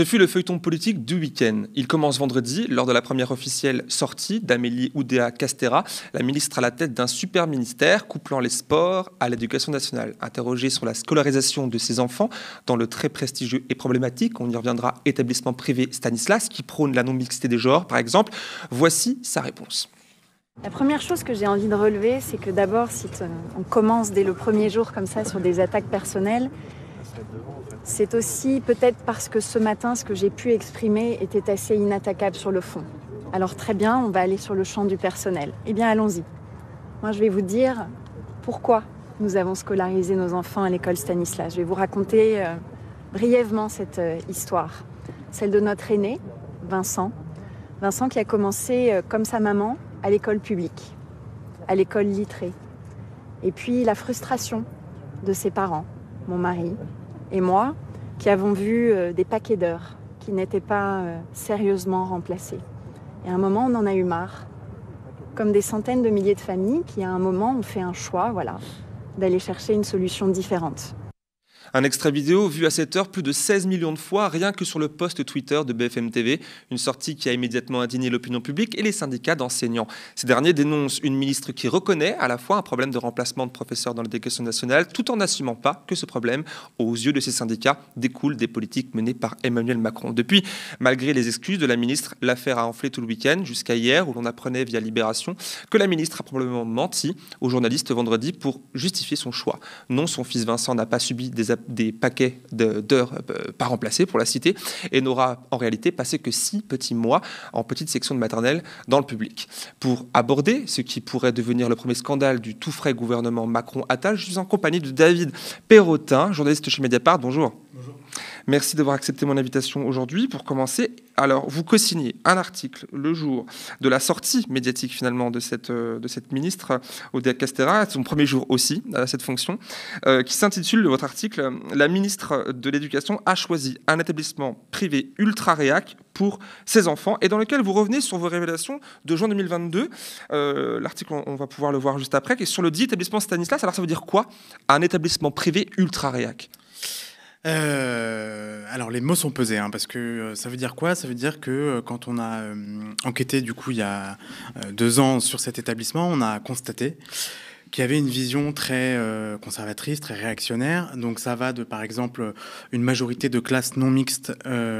Ce fut le feuilleton politique du week-end. Il commence vendredi lors de la première officielle sortie d'Amélie Oudéa Castera, la ministre à la tête d'un super ministère couplant les sports à l'éducation nationale. Interrogée sur la scolarisation de ses enfants dans le très prestigieux et problématique, on y reviendra, établissement privé Stanislas qui prône la non-mixité des genres par exemple, voici sa réponse. La première chose que j'ai envie de relever, c'est que d'abord, si on commence dès le premier jour comme ça sur des attaques personnelles, c'est aussi peut-être parce que ce matin, ce que j'ai pu exprimer était assez inattaquable sur le fond. Alors très bien, on va aller sur le champ du personnel. Eh bien, allons-y. Moi, je vais vous dire pourquoi nous avons scolarisé nos enfants à l'école Stanislas. Je vais vous raconter euh, brièvement cette euh, histoire. Celle de notre aîné, Vincent. Vincent qui a commencé, euh, comme sa maman, à l'école publique, à l'école littrée. Et puis la frustration de ses parents, mon mari, et moi qui avons vu euh, des paquets d'heures qui n'étaient pas euh, sérieusement remplacés, Et à un moment, on en a eu marre. Comme des centaines de milliers de familles qui, à un moment, ont fait un choix, voilà, d'aller chercher une solution différente. Un extrait vidéo vu à cette heure plus de 16 millions de fois, rien que sur le post Twitter de BFM TV, une sortie qui a immédiatement indigné l'opinion publique et les syndicats d'enseignants. Ces derniers dénoncent une ministre qui reconnaît à la fois un problème de remplacement de professeurs dans l'éducation nationale, tout en n'assumant pas que ce problème, aux yeux de ces syndicats, découle des politiques menées par Emmanuel Macron. Depuis, malgré les excuses de la ministre, l'affaire a enflé tout le week-end, jusqu'à hier, où l'on apprenait via Libération que la ministre a probablement menti aux journalistes vendredi pour justifier son choix. Non, son fils Vincent n'a pas subi des des paquets d'heures euh, pas remplacées pour la cité et n'aura en réalité passé que six petits mois en petite section de maternelle dans le public. Pour aborder ce qui pourrait devenir le premier scandale du tout frais gouvernement Macron-Attal, je suis en compagnie de David Perrotin, journaliste chez Mediapart. Bonjour. Bonjour. Merci d'avoir accepté mon invitation aujourd'hui. Pour commencer, alors vous co-signez un article le jour de la sortie médiatique finalement de cette, euh, de cette ministre, Odea Castera, son premier jour aussi à cette fonction, euh, qui s'intitule votre article La ministre de l'Éducation a choisi un établissement privé ultra réac pour ses enfants et dans lequel vous revenez sur vos révélations de juin 2022. Euh, l'article, on, va pouvoir le voir juste après, qui est sur le dit établissement Stanislas. Alors ça veut dire quoi Un établissement privé ultra réac euh, alors les mots sont pesés, hein, parce que euh, ça veut dire quoi Ça veut dire que euh, quand on a enquêté du coup il y a deux ans sur cet établissement, on a constaté qu'il y avait une vision très conservatrice, très réactionnaire. Donc ça va de par exemple une majorité de classes non mixtes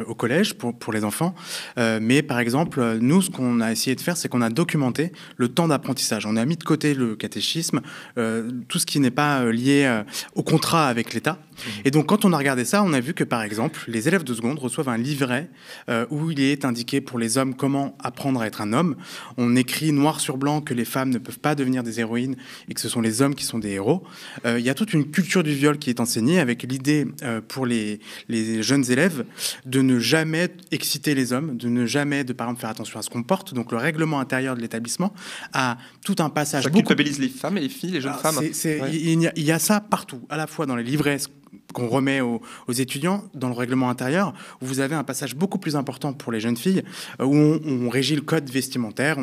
au collège pour les enfants. mais par exemple, nous, ce qu'on a essayé de faire, c'est qu'on a documenté le temps d'apprentissage. On a mis de côté le catéchisme, tout ce qui n'est pas lié au contrat avec l'État. Et donc, quand on a regardé ça, on a vu que, par exemple, les élèves de seconde reçoivent un livret euh, où il est indiqué pour les hommes comment apprendre à être un homme. On écrit noir sur blanc que les femmes ne peuvent pas devenir des héroïnes et que ce sont les hommes qui sont des héros. Euh, il y a toute une culture du viol qui est enseignée avec l'idée euh, pour les, jeunes élèves de ne jamais exciter les hommes, de ne jamais, de par exemple, faire attention à ce qu'on porte. Donc, le règlement intérieur de l'établissement a tout un passage. Ça beaucoup... les femmes et les filles, les jeunes ah, femmes. Il, y a, il y a ça partout, à la fois dans les livrets qu'on remet aux, étudiants dans le règlement intérieur, vous avez un passage beaucoup plus important pour les jeunes filles, euh, où on, régit le code vestimentaire.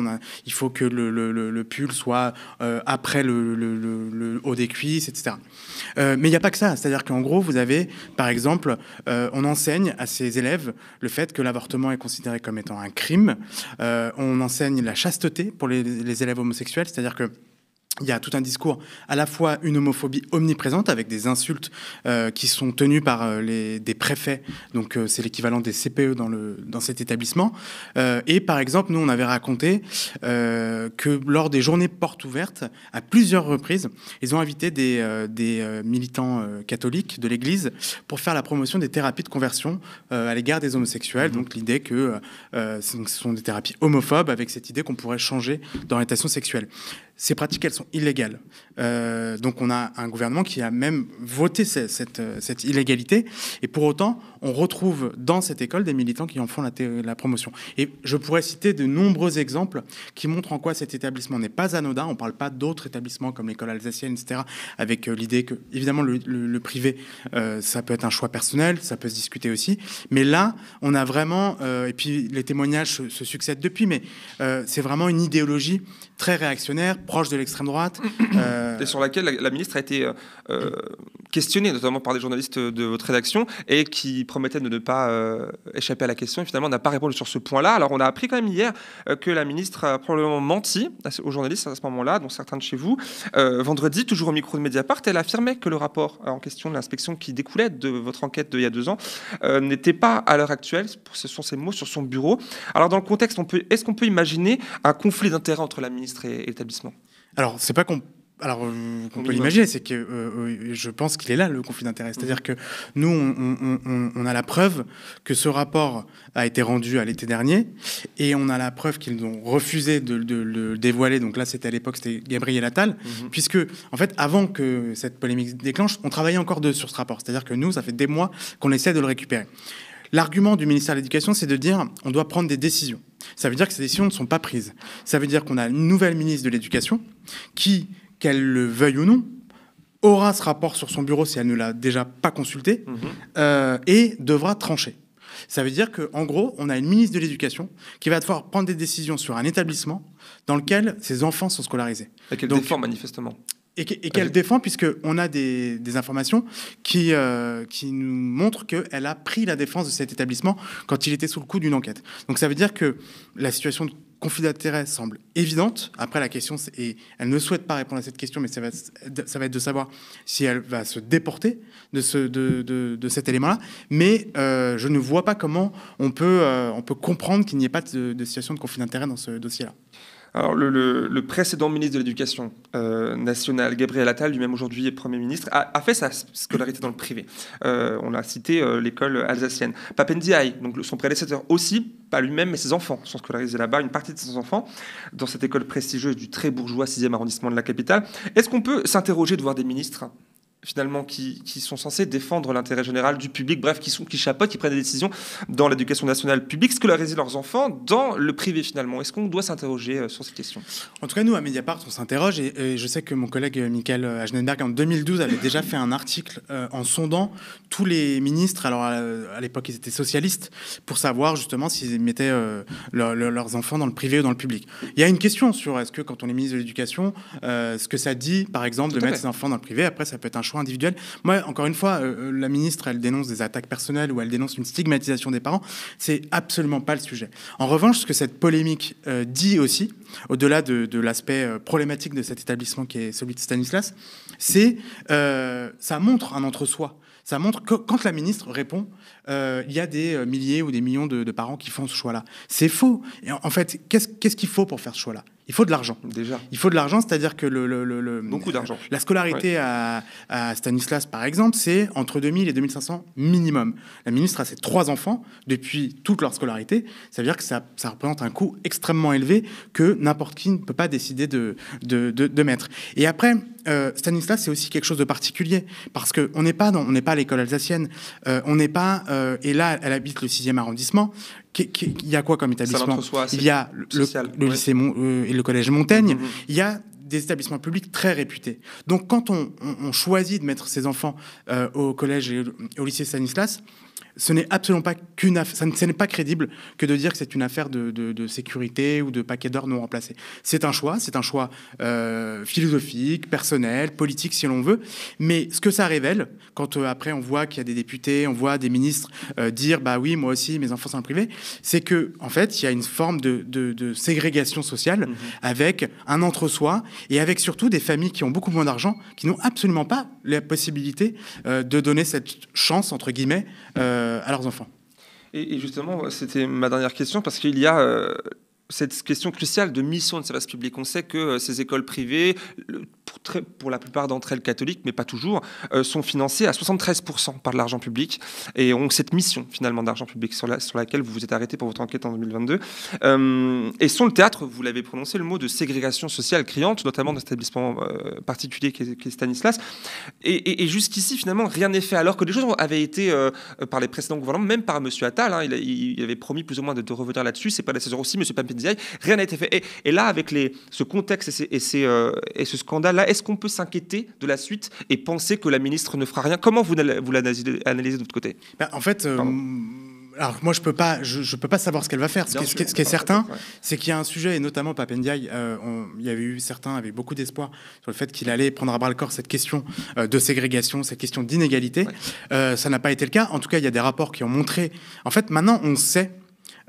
il faut que le, pull soit euh, après le, haut des cuisses, etc. Euh, mais il n'y a pas que ça. C'est-à-dire qu'en gros, vous avez, par exemple, on enseigne à ses élèves le fait que l'avortement est considéré comme étant un crime. on enseigne la chasteté pour les, les élèves homosexuels, c'est-à-dire que il y a tout un discours, à la fois une homophobie omniprésente avec des insultes euh, qui sont tenues par euh, les, des préfets, donc euh, c'est l'équivalent des CPE dans, le, dans cet établissement. et par exemple, nous, on avait raconté que lors des journées portes ouvertes, à plusieurs reprises, ils ont invité des, des militants catholiques de l'Église pour faire la promotion des thérapies de conversion à l'égard des homosexuels. Mmh. Donc l'idée que ce sont des thérapies homophobes avec cette idée qu'on pourrait changer d'orientation sexuelle ces pratiques, elles sont illégales. Euh, donc on a un gouvernement qui a même voté euh, cette, illégalité. Et pour autant, on retrouve dans cette école des militants qui en font la, la promotion. Et je pourrais citer de nombreux exemples qui montrent en quoi cet établissement n'est pas anodin. On ne parle pas d'autres établissements comme l'école alsacienne, etc., avec euh, l'idée que, évidemment, le, privé, ça peut être un choix personnel, ça peut se discuter aussi. Mais là, on a vraiment, et puis les témoignages se, se succèdent depuis, mais c'est vraiment une idéologie très réactionnaire proche de l'extrême droite. Mm. Euh, et sur laquelle la, ministre a été euh, euh, questionnée, notamment par des journalistes de votre rédaction, et qui promettait de ne pas échapper à la question, et finalement n'a pas répondu sur ce point-là. Alors on a appris quand même hier que la ministre a probablement menti aux journalistes à ce moment-là, dont certains de chez vous. vendredi, toujours au micro de Mediapart, elle affirmait que le rapport en question de l'inspection qui découlait de votre enquête d'il y a deux ans n'était pas à l'heure actuelle, ce sont ces mots, sur son bureau. Alors dans le contexte, est-ce qu'on peut imaginer un conflit d'intérêts entre la ministre et l'établissement alors, c'est pas qu'on euh, peut l'imaginer, c'est que euh, euh, je pense qu'il est là le conflit d'intérêts. C'est-à-dire que nous, on, a la preuve que ce rapport a été rendu à l'été dernier, et on a la preuve qu'ils ont refusé de, le dévoiler. Donc là, c'était à l'époque, c'était Gabriel Attal, mhm. puisque en fait, avant que cette polémique déclenche, on travaillait encore deux sur ce rapport. C'est-à-dire que nous, ça fait des mois qu'on essaie de le récupérer. L'argument du ministère de l'Éducation, c'est de dire on doit prendre des décisions ça veut dire que ces décisions ne sont pas prises. Ça veut dire qu'on a une nouvelle ministre de l'Éducation qui, qu'elle le veuille ou non, aura ce rapport sur son bureau si elle ne l'a déjà pas consulté mhm. euh, et devra trancher. Ça veut dire qu'en gros, on a une ministre de l'Éducation qui va devoir prendre des décisions sur un établissement dans lequel ses enfants sont scolarisés. Et manifestement et, qu'elle défend, puisqu'on a des, informations qui, euh, qui nous montrent qu'elle a pris la défense de cet établissement quand il était sous le coup d'une enquête. Donc ça veut dire que la situation de conflit d'intérêt semble évidente. Après, la question, et elle ne souhaite pas répondre à cette question, mais ça va, ça va être de savoir si elle va se déporter de, ce, de, de, de cet élément-là. Mais euh, je ne vois pas comment on peut, euh, on peut comprendre qu'il n'y ait pas de situation de conflit d'intérêt dans ce dossier-là. Alors, le, précédent ministre de l'Éducation euh, nationale, Gabriel Attal, lui-même aujourd'hui Premier ministre, a, fait sa scolarité dans le privé. Euh, on a cité euh, l'école alsacienne. Papendiaï, donc son prédécesseur aussi, pas lui-même, mais ses enfants sont scolarisés là-bas, une partie de ses enfants, dans cette école prestigieuse du très bourgeois 6e arrondissement de la capitale. Est-ce qu'on peut s'interroger de voir des ministres finalement qui, qui, sont censés défendre l'intérêt général du public, bref, qui, sont, qui chapeautent, qui prennent des décisions dans l'éducation nationale publique, scolariser leurs enfants dans le privé finalement. Est-ce qu'on doit s'interroger euh, sur cette question En tout cas, nous, à Mediapart, on s'interroge et, je sais que mon collègue euh, Michael euh, Agenenberg, en 2012, avait déjà fait un article en sondant tous les ministres, alors à, l'époque ils étaient socialistes, pour savoir justement s'ils mettaient leurs enfants dans le privé ou dans le public. Il y a une question sur est-ce que quand on est ministre de l'éducation, ce que ça dit, par exemple, de mettre ses enfants dans le privé, après ça peut être un choix individuelle. Moi, encore une fois, euh, euh, la ministre, elle dénonce des attaques personnelles ou elle dénonce une stigmatisation des parents. C'est absolument pas le sujet. En revanche, ce que cette polémique euh, dit aussi, au-delà de, l'aspect problématique de cet établissement qui est celui de Stanislas, c'est ça montre un entre-soi ça montre que quand la ministre répond, il y a des milliers ou des millions de, parents qui font ce choix-là. C'est faux. Et en, fait, qu'est-ce qu'il faut pour faire ce choix-là il faut de l'argent. Déjà. Il faut de l'argent, c'est-à-dire que le, le, le beaucoup d'argent. Euh, la scolarité à, Stanislas, par exemple, c'est entre 2000 et 2500 minimum. La ministre a ses trois enfants depuis toute leur scolarité. Ça veut dire que ça, ça représente un coût extrêmement élevé que n'importe qui ne peut pas décider de, de, de, mettre. Et après, euh, Stanislas, c'est aussi quelque chose de particulier parce que on n'est pas on n'est pas à l'école alsacienne, euh, on n'est pas. et là, elle habite le 6e arrondissement. Il y a quoi comme établissement Il y a le, lycée euh, et le collège Montaigne. Mm-hmm, mm-hmm. Il y a des établissements publics très réputés. Donc quand on, choisit de mettre ses enfants euh, au collège et au lycée Stanislas, ce n'est absolument pas qu'une ce n'est pas crédible que de dire que c'est une affaire de, sécurité ou de paquet d'or non remplacé. C'est un choix, c'est un choix euh, philosophique, personnel, politique si l'on veut. Mais ce que ça révèle, quand euh, après on voit qu'il y a des députés, on voit des ministres euh, dire bah oui moi aussi mes enfants sont privés », privé, c'est que en fait il y a une forme de, ségrégation sociale mhm. avec un entre-soi et avec surtout des familles qui ont beaucoup moins d'argent, qui n'ont absolument pas la possibilité de donner cette chance entre guillemets. Euh, à leurs enfants. Et, justement, c'était ma dernière question, parce qu'il y a euh, cette question cruciale de mission de service public. On sait que euh, ces écoles privées, pour, pour la plupart d'entre elles catholiques, mais pas toujours, euh, sont financées à 73% par de l'argent public et ont cette mission finalement d'argent public sur, la, sur laquelle vous vous êtes arrêté pour votre enquête en 2022. Euh, et sont le théâtre, vous l'avez prononcé, le mot de ségrégation sociale criante, notamment dans établissement particulier qui est, Stanislas. Et, jusqu'ici, finalement, rien n'est fait, alors que les choses avaient été, par les précédents gouvernements, même par M. Attal, hein, il, avait promis plus ou moins de, de revenir là-dessus, c'est pas la saison aussi, M. Pampin rien n'a été fait. Et, là, avec les, ce contexte et, euh, et, ce scandale-là, est-ce qu'on peut s'inquiéter de la suite et penser que la ministre ne fera rien Comment vous, vous l'analysez de votre côté ben, En fait. Euh, alors moi je peux pas, je, peux pas savoir ce qu'elle va faire. Ce, qui est, certain, c'est qu'il y a un sujet et notamment Papendiaï, euh, il y avait eu certains avec beaucoup d'espoir sur le fait qu'il allait prendre à bras le corps cette question de ségrégation, cette question d'inégalité. ça n'a pas été le cas. En tout cas, il y a des rapports qui ont montré. En fait, maintenant on sait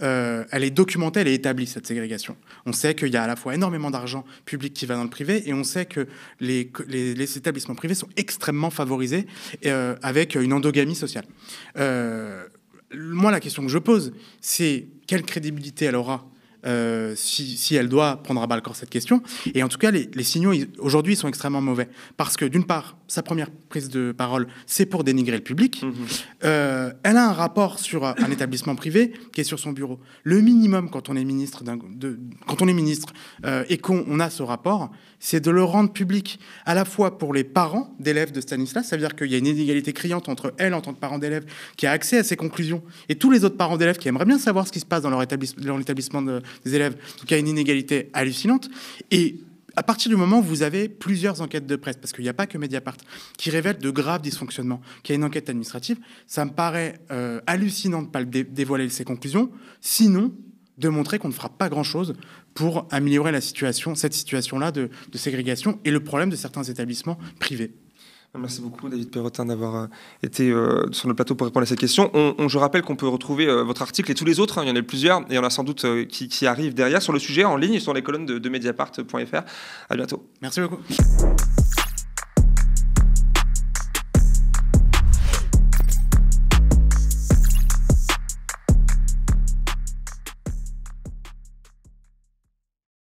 euh, elle est documentée, elle est établie, cette ségrégation. On sait qu'il y a à la fois énormément d'argent public qui va dans le privé, et on sait que les, établissements privés sont extrêmement favorisés euh, avec une endogamie sociale. Euh, moi, la question que je pose, c'est quelle crédibilité elle aura si, elle doit prendre à bas le corps cette question. Et en tout cas, les signaux aujourd'hui sont extrêmement mauvais. Parce que d'une part, sa première prise de parole, c'est pour dénigrer le public. Mhm. Euh, elle a un rapport sur euh, un établissement privé qui est sur son bureau. Le minimum quand on est ministre, de, quand on est ministre euh, et qu'on a ce rapport, c'est de le rendre public à la fois pour les parents d'élèves de Stanislas, ça veut dire qu'il y a une inégalité criante entre elle en tant que parent d'élève qui a accès à ses conclusions et tous les autres parents d'élèves qui aimeraient bien savoir ce qui se passe dans leur établissement, dans l'établissement des élèves. Donc il y a une inégalité hallucinante et à partir du moment où vous avez plusieurs enquêtes de presse, parce qu'il n'y a pas que Mediapart, qui révèlent de graves dysfonctionnements, qu'il y a une enquête administrative, ça me paraît euh, hallucinant de ne pas dévoiler ses conclusions, sinon de montrer qu'on ne fera pas grand-chose pour améliorer la situation, cette situation-là de ségrégation et le problème de certains établissements privés. Merci beaucoup David Perrotin d'avoir euh, été euh, sur le plateau pour répondre à cette question. je rappelle qu'on peut retrouver euh, votre article et tous les autres, hein. il y en a plusieurs, et il y en a sans doute qui, qui, arrivent derrière sur le sujet en ligne sur les colonnes de, de mediapart.fr. À bientôt. Merci beaucoup.